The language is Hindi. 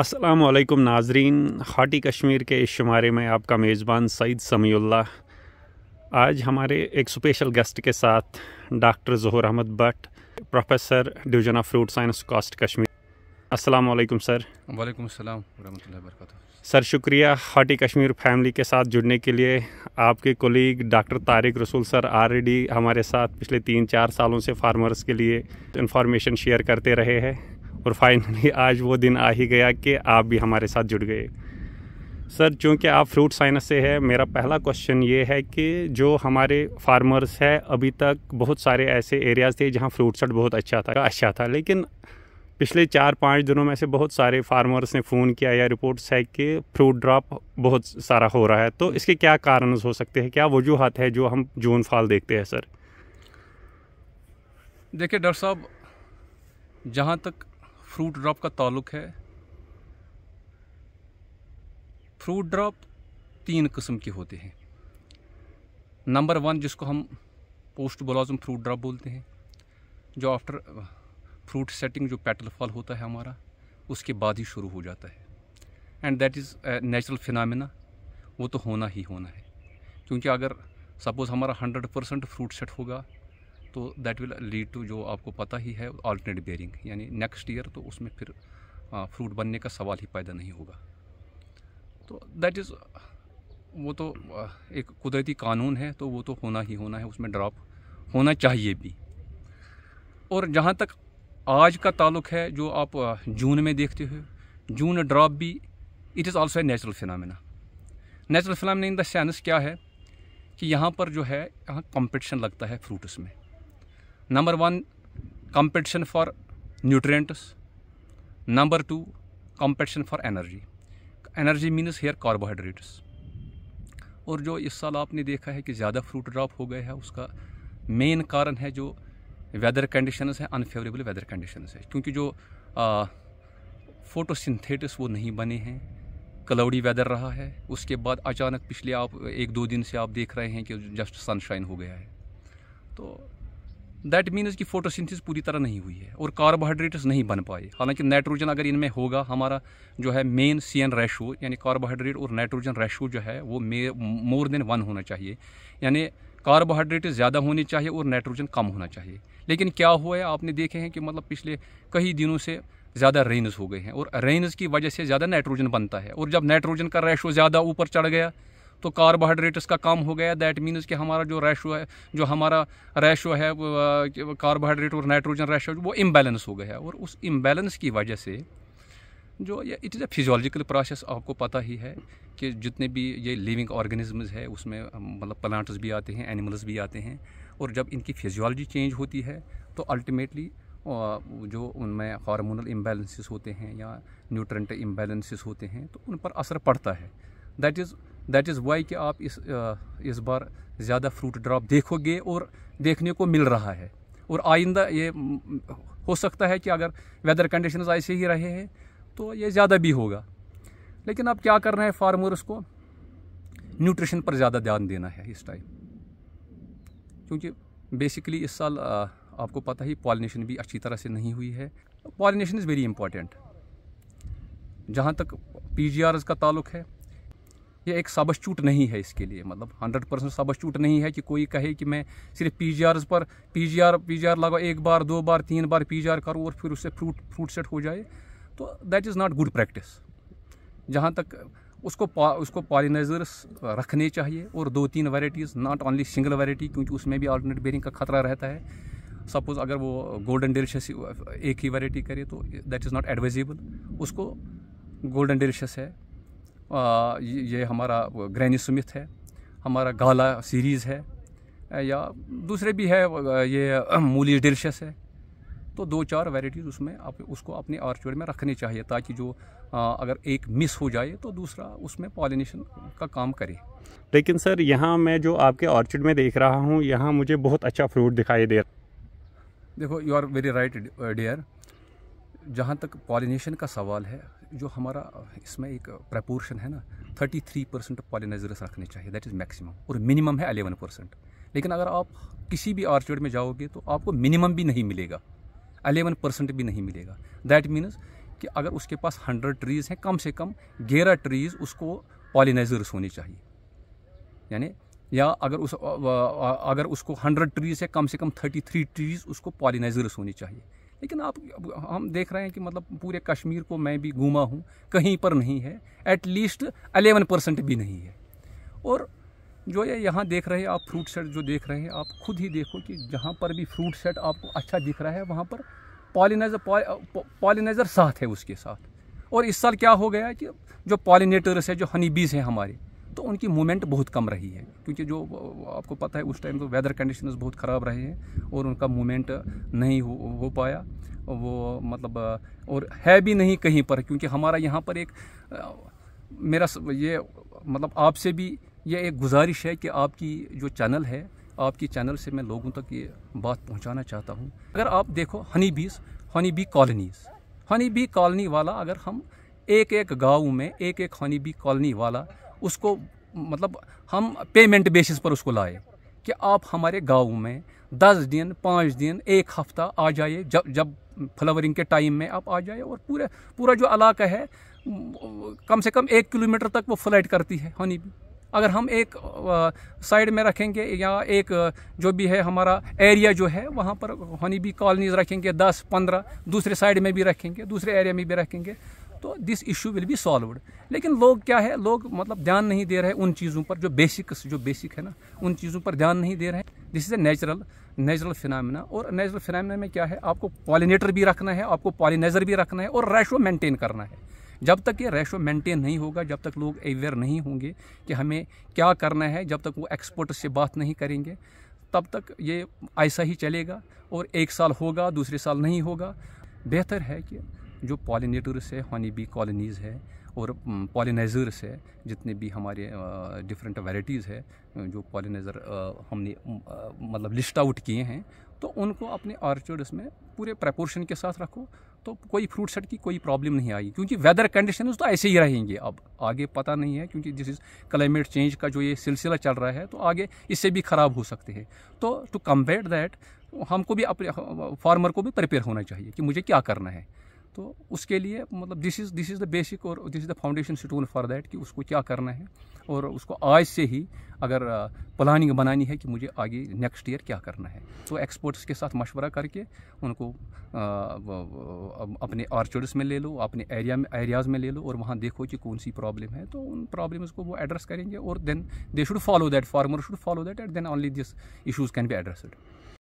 असलकम नाजरीन हाटी कश्मीर के इस शुमारे में आपका मेज़बान सईद समीउल्ला आज हमारे एक स्पेशल गेस्ट के साथ doctor Zahoor Ahmad Bhat professor division of fruit science कॉस्ट कश्मीर असलकम सर वालेकुम अस्सलाम वरहमतुल्लाहि सर शुक्रिया हाटी कश्मीर फैमिली के साथ जुड़ने के लिए आपके कोलीग डॉक्टर तारिक रसूल सर ऑलरेडी हमारे साथ पिछले तीन चार सालों से फार्मर्स के लिए इन्फॉर्मेशन शेयर करते रहे हैं और फाइनली आज वो दिन आ ही गया कि आप भी हमारे साथ जुड़ गए सर चूँकि आप फ्रूट साइंस से है मेरा पहला क्वेश्चन ये है कि जो हमारे फार्मर्स है अभी तक बहुत सारे ऐसे एरियाज़ थे जहाँ फ्रूट सट बहुत अच्छा था अच्छा था लेकिन पिछले चार पाँच दिनों में से बहुत सारे फार्मर्स ने फ़ोन किया या रिपोर्ट्स है कि फ्रूट ड्रॉप बहुत सारा हो रहा है तो इसके क्या कारण हो सकते हैं क्या वजूहत है जो हम जून फाल देखते हैं सर देखिए डॉक्टर साहब जहाँ तक फ्रूट ड्रॉप का ताल्लुक है फ्रूट ड्रॉप तीन किस्म के होते हैं नंबर वन जिसको हम पोस्ट बलॉजम फ्रूट ड्रॉप बोलते हैं जो आफ्टर फ्रूट सेटिंग जो पेटल फॉल होता है हमारा उसके बाद ही शुरू हो जाता है and that is natural phenomena वो तो होना ही होना है क्योंकि अगर सपोज़ हमारा हंड्रेड परसेंट फ्रूट सेट होगा तो दैट विल लीड टू जो आपको पता ही है ऑल्टरनेट बेयरिंग यानी नेक्स्ट ईयर तो उसमें फिर फ्रूट बनने का सवाल ही पैदा नहीं होगा तो दैट इज़ वो तो एक कुदरती कानून है तो वो तो होना ही होना है उसमें ड्रॉप होना चाहिए भी और जहाँ तक आज का ताल्लुक है जो आप जून में देखते हो जून ड्रॉप भी it is also a natural phenomena natural phenomena in the sense क्या है कि यहाँ पर जो है यहाँ कंपटीशन लगता है फ्रूट्स में number one competition for nutrients number two competition for energy energy means here carbohydrates और जो इस साल आपने देखा है कि ज़्यादा फ्रूट ड्रॉप हो गया है उसका मेन कारण है जो वेदर कंडीशंस हैं अनफेवरेबल वेदर कंडीशंस है क्योंकि जो फोटोसिंथेटिस वो नहीं बने हैं क्लाउडी वेदर रहा है उसके बाद अचानक पिछले आप एक दो दिन से आप देख रहे हैं कि जस्ट सनशाइन हो गया है तो दैट मीन्स कि फोटोसिंथेसिस पूरी तरह नहीं हुई है और कार्बोहाइड्रेट्स नहीं बन पाए हालांकि नाइट्रोजन अगर इनमें होगा हमारा जो है मेन सी एन रेशो यानी कार्बोहाइड्रेट और नाइट्रोजन रेशो जो है वो मोर देन वन होना चाहिए यानी कार्बोहाइड्रेट ज़्यादा होने चाहिए और नाइट्रोजन कम होना चाहिए लेकिन क्या हुआ है आपने देखे हैं कि मतलब पिछले कई दिनों से ज़्यादा रेन्स हो गए हैं और रेन्स की वजह से ज़्यादा नाइट्रोजन बनता है और जब नाइट्रोजन का रेशो ज़्यादा ऊपर चढ़ गया तो कार्बोहाइड्रेट का कम हो गया दैट मीन्स कि हमारा जो रेशो है जो हमारा रेशो है कार्बोहाइड्रेट और नाइट्रोजन रेशो वो इम्बेलेंस हो गया और उस इम्बेलेंस की वजह से जो ये it is a physiological process आपको पता ही है कि जितने भी ये लिविंग ऑर्गेनिजम्स है उसमें मतलब प्लांट्स भी आते हैं एनिमल्स भी आते हैं और जब इनकी फिजियोलॉजी चेंज होती है तो अल्टीमेटली जो उनमें हार्मोनल इम्बेलेंसेस होते हैं या न्यूट्रेंट इम्बेलेंसेस होते हैं तो उन पर असर पड़ता है that is that is why कि आप इस इस बार ज़्यादा फ्रूट ड्रॉप देखोगे और देखने को मिल रहा है और आइंदा ये हो सकता है कि अगर वेदर कंडीशन ऐसे ही रहे हैं तो ये ज़्यादा भी होगा लेकिन अब क्या कर रहे हैं फार्मर्स को न्यूट्रिशन पर ज़्यादा ध्यान देना है इस टाइम क्योंकि बेसिकली इस साल आपको पता ही पॉलिनेशन भी अच्छी तरह से नहीं हुई है पॉलिनेशन इज़ वेरी इम्पॉर्टेंट जहाँ तक पी का ताल्लुक है ये एक सबस्टूट नहीं है इसके लिए मतलब हंड्रेड परसेंट सबस्टूट नहीं है कि कोई कहे कि मैं सिर्फ पी जी पर P G R P G R लगाओ एक बार दो बार तीन बार पी जी आर और फिर उससे फ्रूट फ्रूट सेट हो जाए तो that is not good practice जहाँ तक उसको पा, उसको पॉलिनाइजर्स रखने चाहिए और दो तीन varieties not only single variety क्योंकि उसमें भी ऑल्टरनेट बेरिंग का खतरा रहता है सपोज़ अगर वो गोल्डन डिलिशस एक ही वैराइटी करे तो दैट इज़ नॉट एडवाइजेबल उसको गोल्डन डिलिशस है ये हमारा ग्रैनी सुमित है हमारा गाला सीरीज़ है या दूसरे भी है ये मूली डिलशस है तो दो चार वैराइटीज़ उसमें आप उसको अपने आर्चुअर में रखनी चाहिए ताकि जो आ, अगर एक मिस हो जाए तो दूसरा उसमें पॉलिनेशन का काम करे लेकिन सर यहाँ मैं जो आपके ऑर्चिड में देख रहा हूँ यहाँ मुझे बहुत अच्छा फ्रूट दिखाई दे रहा देखो you are very right dear जहाँ तक पॉलिनेशन का सवाल है जो हमारा इसमें एक प्रपोर्शन है ना 33 परसेंट पॉलिनाइजर्स रखने चाहिए दैट इज़ मैक्सिमम और मिनिमम है 11 परसेंट लेकिन अगर आप किसी भी आर्चर्ड में जाओगे तो आपको मिनिमम भी नहीं मिलेगा 11 परसेंट भी नहीं मिलेगा दैट मीन्स कि अगर उसके पास 100 ट्रीज़ हैं कम से कम ग्यारह ट्रीज़ उसको पॉलिनाइजर्स होने चाहिए यानी या अगर उस अगर उसको 100 ट्रीज़ है कम से कम 33 ट्रीज़ उसको पॉलिनाइजर्स होनी चाहिए लेकिन आप हम देख रहे हैं कि मतलब पूरे कश्मीर को मैं भी घूमा हूँ कहीं पर नहीं है एटलीस्ट अलेवन परसेंट भी नहीं है और जो ये यहाँ देख रहे हैं आप फ्रूट सेट जो देख रहे हैं आप खुद ही देखो कि जहाँ पर भी फ्रूट सेट आपको अच्छा दिख रहा है वहाँ पर पॉलिनाइजर पॉलिनाइजर साथ है उसके साथ और इस साल क्या हो गया कि जो पॉलिनेटर्स है जो हनी बीज हैं हमारे तो उनकी मूवमेंट बहुत कम रही है क्योंकि जो आपको पता है उस टाइम तो वेदर कंडीशन बहुत ख़राब रहे हैं और उनका मूवमेंट नहीं हो, हो पाया वो मतलब और है भी नहीं कहीं पर क्योंकि हमारा यहाँ पर एक मेरा ये मतलब आपसे भी ये एक गुजारिश है कि आपकी जो चैनल है आपकी चैनल से मैं लोगों तक ये बात पहुंचाना चाहता हूं अगर आप देखो honey bees honey bee colonies honey bee colony वाला अगर हम एक एक गांव में एक एक हनी बी कॉलोनी वाला उसको मतलब हम पेमेंट बेसिस पर उसको लाए कि आप हमारे गाँव में दस दिन पाँच दिन एक हफ्ता आ जाइए जब जब फ्लावरिंग के टाइम में आप आ जाइए और पूरा पूरा जो इलाका है कम से कम एक किलोमीटर तक वो फ्लाइट करती है हनी भी अगर हम एक साइड में रखेंगे या एक जो भी है हमारा एरिया जो है वहाँ पर हनी भी कॉलोनीज रखेंगे दस पंद्रह दूसरे साइड में भी रखेंगे दूसरे एरिया में भी रखेंगे तो this issue will be solved लेकिन लोग क्या है लोग मतलब ध्यान नहीं दे रहे उन चीज़ों पर जो बेसिक्स जो बेसिक है ना उन चीज़ों पर ध्यान नहीं दे रहे this is a natural natural phenomena और नेचुरल फिनमिना में क्या है आपको पॉलिनेटर भी रखना है आपको पॉलिनाइजर भी रखना है और रेशो मेंटेन करना है जब तक ये रेशो मेंटेन नहीं होगा जब तक लोग अवेयर नहीं होंगे कि हमें क्या करना है जब तक वो एक्सपर्ट से बात नहीं करेंगे तब तक ये ऐसा ही चलेगा और एक साल होगा दूसरे साल नहीं होगा बेहतर है कि जो पॉलिनेटर्स है हनी बी कॉलोनीज़ है और पॉलिनाइज़र्स है जितने भी हमारे डिफरेंट वेराइटीज़ है जो पॉलिनाइज़र हमने मतलब लिस्ट आउट किए हैं तो उनको अपने ऑर्चर्ड्स में पूरे प्रपोर्शन के साथ रखो तो कोई फ्रूट सेट की कोई प्रॉब्लम नहीं आएगी क्योंकि वेदर कंडीशन तो ऐसे ही रहेंगे अब आगे पता नहीं है क्योंकि जिस क्लाइमेट चेंज का जो ये सिलसिला चल रहा है तो आगे इससे भी ख़राब हो सकते हैं तो टू कम्पेयर दैट हमको भी अपने फार्मर को भी प्रिपेयर होना चाहिए कि मुझे क्या करना है तो उसके लिए मतलब this is this is the basic और this is the foundation stone for that कि उसको क्या करना है और उसको आज से ही अगर प्लानिंग बनानी है कि मुझे आगे नेक्स्ट ईयर क्या करना है तो एक्सपर्ट्स के साथ मशवरा करके उनको अपने आर्चर्स में ले लो अपने एरिया में एरियाज़ में ले लो और वहाँ देखो कि कौन सी प्रॉब्लम है तो उन प्रॉब्लम्स को वो एड्रेस करेंगे और then they should follow that farmer should follow that and then only this issues can be एड्रेसड